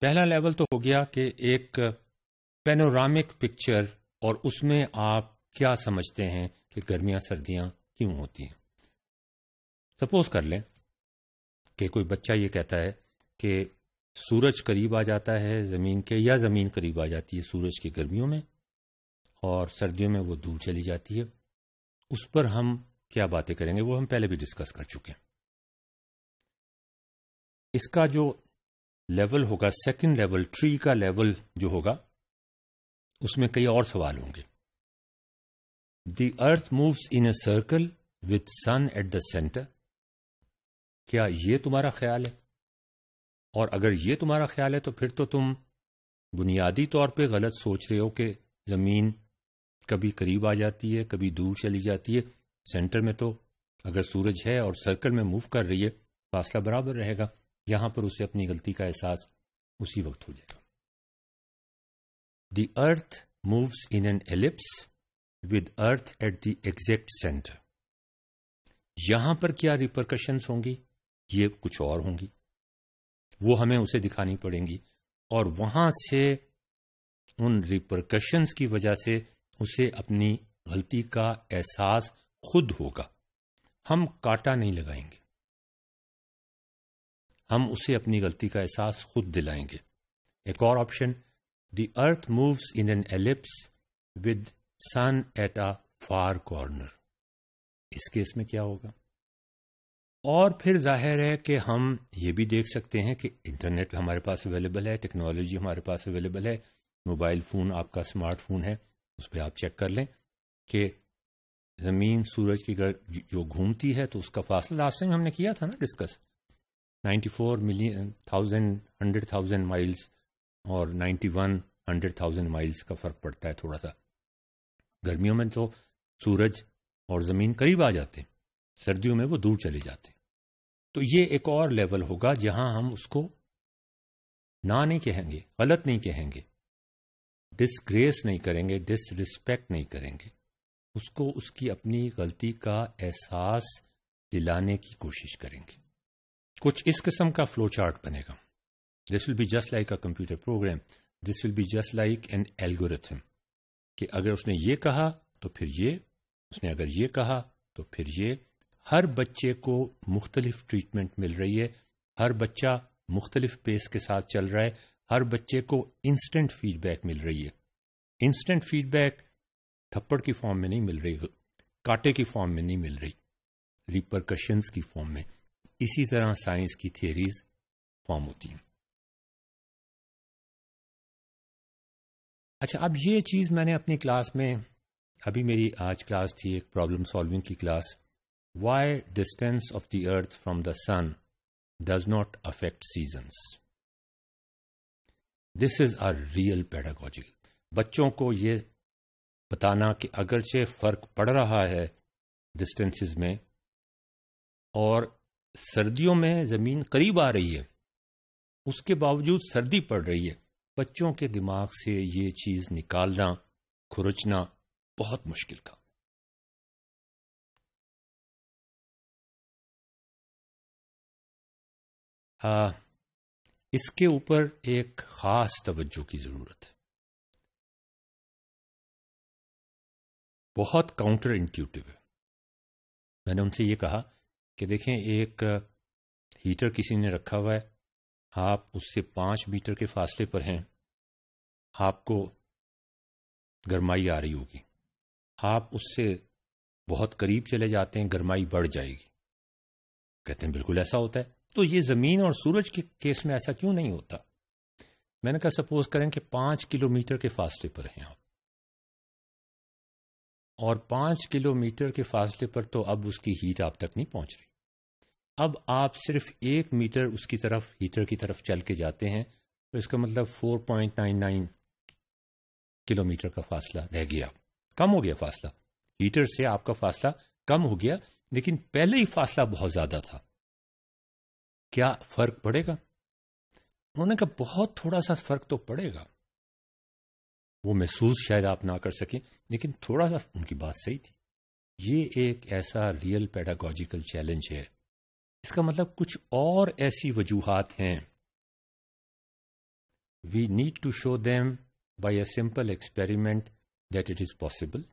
पहला लेवल तो हो गया कि एक पेनोरामिक पिक्चर और उसमें आप क्या समझते हैं कि गर्मियां सर्दियां क्यों होती हैं सपोज कर लें कि कोई बच्चा ये कहता है कि सूरज करीब आ जाता है ज़मीन के या ज़मीन करीब आ जाती है सूरज की गर्मियों में और सर्दियों में वो दूर चली जाती है उस पर हम क्या बातें करेंगे वो हम पहले भी डिस्कस कर चुके हैं इसका जो लेवल होगा सेकंड लेवल ट्री का लेवल जो होगा उसमें कई और सवाल होंगे the earth moves in a circle with sun at the centre क्या ये तुम्हारा ख्याल है और अगर ये तुम्हारा ख्याल है तो फिर तो तुम बुनियादी तौर पे गलत सोच रहे हो कि जमीन कभी करीब आ जाती है कभी दूर चली जाती है सेंटर में तो अगर सूरज है और सर्कल में मूव कर रही है फासला बराबर रहेगा यहां पर उसे अपनी गलती का एहसास उसी वक्त हो जाएगा the earth moves in an ellipse with earth at the exact centre यहां पर क्या रिपरकशंस होंगी ये कुछ और होंगी वो हमें उसे दिखानी पड़ेंगी और वहां से उन रिपरकशंस की वजह से उसे अपनी गलती का एहसास खुद होगा हम काटा नहीं लगाएंगे हम उसे अपनी गलती का एहसास खुद दिलाएंगे एक और option the earth moves in an ellipse with sun at a far corner इस केस में क्या होगा और फिर जाहिर है कि हम ये भी देख सकते हैं कि इंटरनेट हमारे पास अवेलेबल है टेक्नोलॉजी हमारे पास अवेलेबल है मोबाइल फ़ोन आपका स्मार्टफोन है उस पर आप चेक कर लें कि ज़मीन सूरज की गर्द जो घूमती है तो उसका फासला लास्ट टाइम हमने किया था ना discuss 94 million thousand hundred thousand miles और 91 हंड्रेड थाउजेंड माइल्स का फर्क पड़ता है थोड़ा सा गर्मियों में तो सूरज और जमीन करीब आ जाते हैं सर्दियों में वो दूर चले जाते हैं तो ये एक और लेवल होगा जहां हम उसको ना नहीं कहेंगे गलत नहीं कहेंगे डिसग्रेस नहीं करेंगे डिसरिस्पेक्ट नहीं करेंगे उसको उसकी अपनी गलती का एहसास दिलाने की कोशिश करेंगे कुछ इस किस्म का फ्लो चार्ट बनेगा this will be just like a computer program this will be just like an algorithm कि अगर उसने ये कहा तो फिर ये उसने अगर ये कहा तो फिर ये हर बच्चे को मुख्तलिफ ट्रीटमेंट मिल रही है हर बच्चा मुख्तलिफ पेस के साथ चल रहा है हर बच्चे को इंस्टेंट फीडबैक मिल रही है इंस्टेंट फीडबैक थप्पड़ की फॉर्म में नहीं मिल रही कांटे की फॉर्म में नहीं मिल रही रिपरकशंस की फॉर्म में इसी तरह साइंस की थियरीज फॉर्म होती हैं अच्छा अब ये चीज़ मैंने अपनी क्लास में अभी मेरी आज क्लास थी एक प्रॉब्लम सॉल्विंग की class why distance of the earth from the sun does not affect seasons this is a real pedagogy बच्चों को ये बताना कि अगरचे फर्क पड़ रहा है डिस्टेंसेस में और सर्दियों में जमीन करीब आ रही है उसके बावजूद सर्दी पड़ रही है बच्चों के दिमाग से ये चीज निकालना खुरचना बहुत मुश्किल काम हाँ, इसके ऊपर एक खास तवज्जो की जरूरत है बहुत काउंटर इंट्यूटिव है मैंने उनसे ये कहा कि देखें एक हीटर किसी ने रखा हुआ है आप उससे पाँच मीटर के फासले पर हैं आपको गर्माई आ रही होगी आप उससे बहुत करीब चले जाते हैं गर्माई बढ़ जाएगी कहते हैं बिल्कुल ऐसा होता है तो ये ज़मीन और सूरज के केस में ऐसा क्यों नहीं होता मैंने कहा सपोज करें कि पांच किलोमीटर के फासले पर हैं आप और पांच किलोमीटर के फासले पर तो अब उसकी हीट आप तक नहीं पहुंच रही अब आप सिर्फ एक मीटर उसकी तरफ हीटर की तरफ चल के जाते हैं तो इसका मतलब 4.99 किलोमीटर का फासला रह गया कम हो गया फासला हीटर से आपका फासला कम हो गया लेकिन पहले ही फासला बहुत ज्यादा था क्या फर्क पड़ेगा उन्होंने कहा बहुत थोड़ा सा फर्क तो पड़ेगा वो महसूस शायद आप ना कर सकें लेकिन थोड़ा सा उनकी बात सही थी ये एक ऐसा रियल पेडागोजिकल चैलेंज है इसका मतलब कुछ और ऐसी वजूहत हैं we need to show them by a simple experiment that it is possible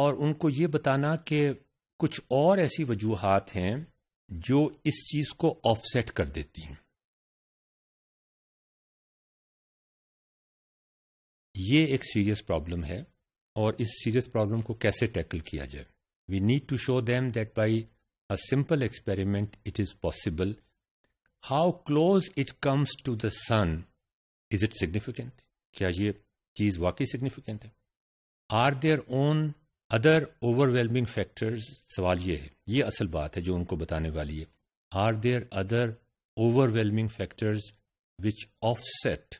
और उनको ये बताना कि कुछ और ऐसी वजूहत हैं जो इस चीज को ऑफसेट कर देती हैं ये एक सीरियस प्रॉब्लम है और इस सीरियस प्रॉब्लम को कैसे टैकल किया जाए We need to show them that by a simple experiment it is possible. How close it comes to the sun, is it significant? क्या ये चीज वाकई सिग्निफिकेंट है are there on other overwhelming factors सवाल ये है ये असल बात है जो उनको बताने वाली है are there other overwhelming factors which offset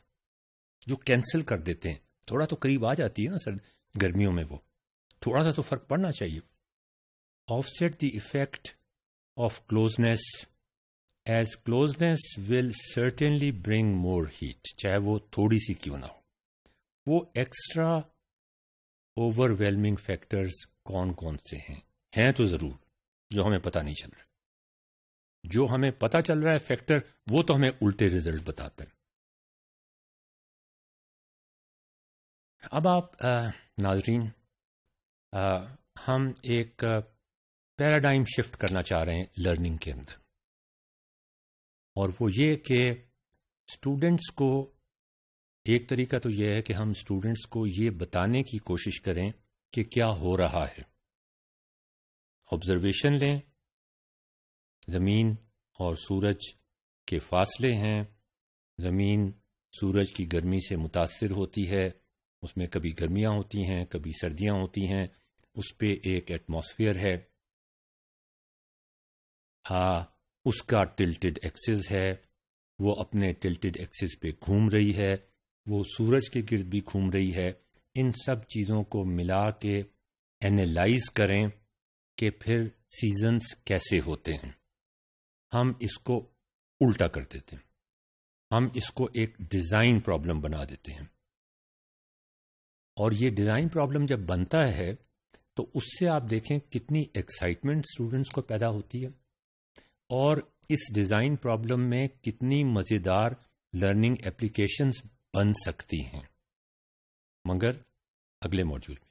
जो कैंसिल कर देते हैं थोड़ा तो करीब आ जाती है ना सर गर्मियों में वो थोड़ा सा तो फर्क पड़ना चाहिए offset the effect of closeness as closeness will certainly bring more heat चाहे वो थोड़ी सी क्यों ना हो वो एक्स्ट्रा ओवरवेलमिंग फैक्टर्स कौन कौन से हैं हैं तो जरूर जो हमें पता नहीं चल रहा जो हमें पता चल रहा है फैक्टर वो तो हमें उल्टे रिजल्ट बताते हैं अब आप नाजरीन हम एक पैराडाइम शिफ्ट करना चाह रहे हैं लर्निंग के अंदर और वो ये कि स्टूडेंट्स को एक तरीका तो यह है कि हम स्टूडेंट्स को ये बताने की कोशिश करें कि क्या हो रहा है ऑब्जर्वेशन लें ज़मीन और सूरज के फासले हैं ज़मीन सूरज की गर्मी से मुतासर होती है उसमें कभी गर्मियां होती हैं कभी सर्दियां होती हैं उस पर एक एटमोसफियर है आ, उसका टिल्टेड एक्सिस है वो अपने टिल्टेड एक्सिस पे घूम रही है वो सूरज के गिर्द भी घूम रही है इन सब चीज़ों को मिला के एनालाइज करें कि फिर सीजन्स कैसे होते हैं हम इसको उल्टा कर देते हैं हम इसको एक डिज़ाइन प्रॉब्लम बना देते हैं और ये डिज़ाइन प्रॉब्लम जब बनता है तो उससे आप देखें कितनी एक्साइटमेंट स्टूडेंट्स को पैदा होती है और इस डिजाइन प्रॉब्लम में कितनी मजेदार लर्निंग एप्लीकेशंस बन सकती हैं मगर अगले मॉड्यूल